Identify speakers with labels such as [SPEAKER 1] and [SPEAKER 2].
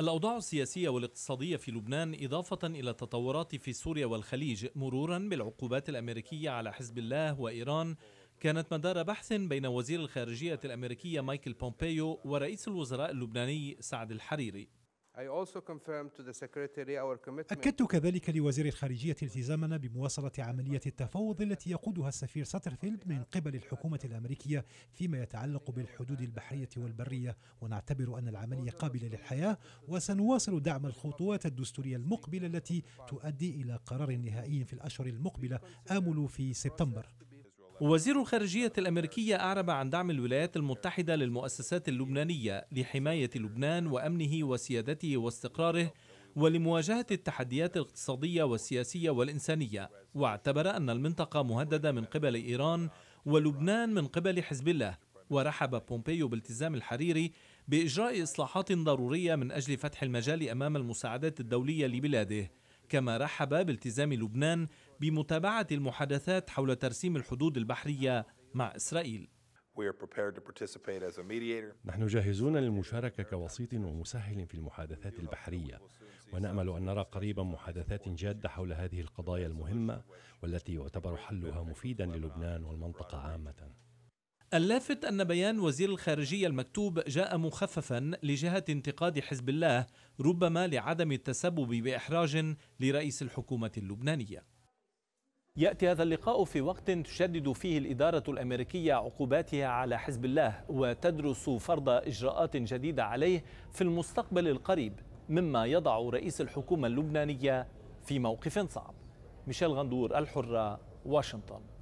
[SPEAKER 1] الأوضاع السياسية والاقتصادية في لبنان إضافة إلى التطورات في سوريا والخليج مرورا بالعقوبات الأمريكية على حزب الله وإيران كانت مدار بحث بين وزير الخارجية الأمريكية مايكل بومبيو ورئيس الوزراء اللبناني سعد الحريري أكدت كذلك
[SPEAKER 2] لوزير الخارجية التزامنا بمواصلة عملية التفاوض التي يقودها السفير ساترفيلد من قبل الحكومة الأمريكية فيما يتعلق بالحدود البحرية والبرية ونعتبر أن العملية قابلة للحياة وسنواصل دعم الخطوات الدستورية المقبلة التي تؤدي إلى قرار نهائي في الأشهر المقبلة آمل في سبتمبر
[SPEAKER 1] وزير الخارجية الأمريكية أعرب عن دعم الولايات المتحدة للمؤسسات اللبنانية لحماية لبنان وأمنه وسيادته واستقراره ولمواجهة التحديات الاقتصادية والسياسية والإنسانية واعتبر أن المنطقة مهددة من قبل إيران ولبنان من قبل حزب الله ورحب بومبيو بالتزام الحريري بإجراء إصلاحات ضرورية من أجل فتح المجال أمام المساعدات الدولية لبلاده كما رحب بالتزام لبنان بمتابعة المحادثات حول ترسيم الحدود البحرية مع إسرائيل
[SPEAKER 3] نحن جاهزون للمشاركة كوسيط ومسهل في المحادثات البحرية ونأمل أن نرى قريبا محادثات جادة حول هذه القضايا المهمة والتي يعتبر حلها مفيدا للبنان والمنطقة عامة
[SPEAKER 1] اللافت أن بيان وزير الخارجية المكتوب جاء مخففا لجهة انتقاد حزب الله ربما لعدم التسبب بإحراج لرئيس الحكومة اللبنانية ياتي هذا اللقاء في وقت تشدد فيه الاداره الامريكيه عقوباتها على حزب الله وتدرس فرض اجراءات جديده عليه في المستقبل القريب مما يضع رئيس الحكومه اللبنانيه في موقف صعب ميشيل غندور الحره واشنطن